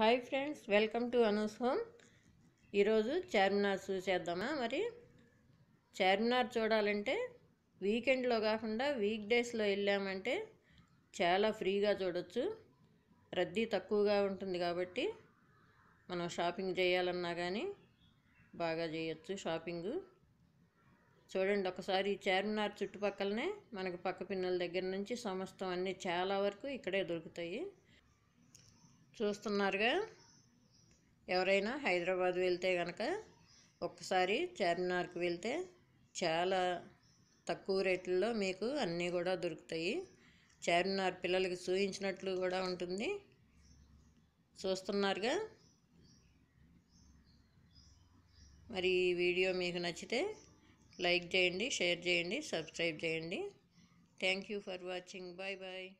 hi friends welcome to Anu's home ఈరోజు చార్మినార్ చూసేద్దామా మరి చార్మినార్ చూడాలంటే వీకెండ్లో కాకుండా వీక్ డేస్లో వెళ్ళామంటే చాలా ఫ్రీగా చూడొచ్చు రద్దీ తక్కువగా ఉంటుంది కాబట్టి మనం షాపింగ్ చేయాలన్నా కానీ బాగా చేయొచ్చు షాపింగ్ చూడండి ఒకసారి చార్మినార్ చుట్టుపక్కలనే మనకు పక్క పిన్నల దగ్గర నుంచి సమస్తం అన్నీ చాలా వరకు ఇక్కడే దొరుకుతాయి చూస్తున్నారుగా ఎవరైనా హైదరాబాద్ వెళ్తే కనుక ఒక్కసారి చార్మినార్కి వెళ్తే చాలా తక్కువ రేట్లలో మీకు అన్నీ కూడా దొరుకుతాయి చార్మినార్ పిల్లలకి చూయించినట్లు కూడా ఉంటుంది చూస్తున్నారుగా మరి ఈ వీడియో మీకు నచ్చితే లైక్ చేయండి షేర్ చేయండి సబ్స్క్రైబ్ చేయండి thank you for watching bye bye